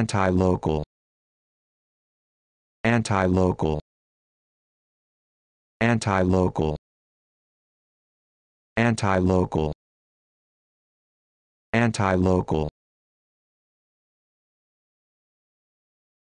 Anti-local. Anti-local. Anti-local. Anti-local. Anti-local.